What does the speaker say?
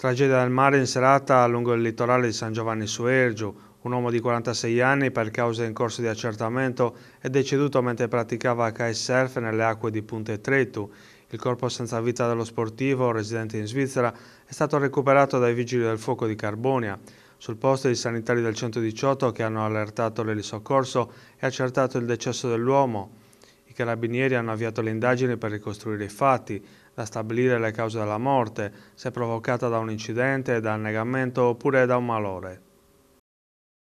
Tragedia del mare in serata lungo il litorale di San Giovanni su Un uomo di 46 anni, per cause in corso di accertamento, è deceduto mentre praticava kitesurf nelle acque di Punte Tretu. Il corpo senza vita dello sportivo, residente in Svizzera, è stato recuperato dai vigili del fuoco di Carbonia. Sul posto i sanitari del 118 che hanno allertato l'elisoccorso e accertato il decesso dell'uomo carabinieri hanno avviato le indagini per ricostruire i fatti, da stabilire le cause della morte, se provocata da un incidente, da annegamento oppure da un malore.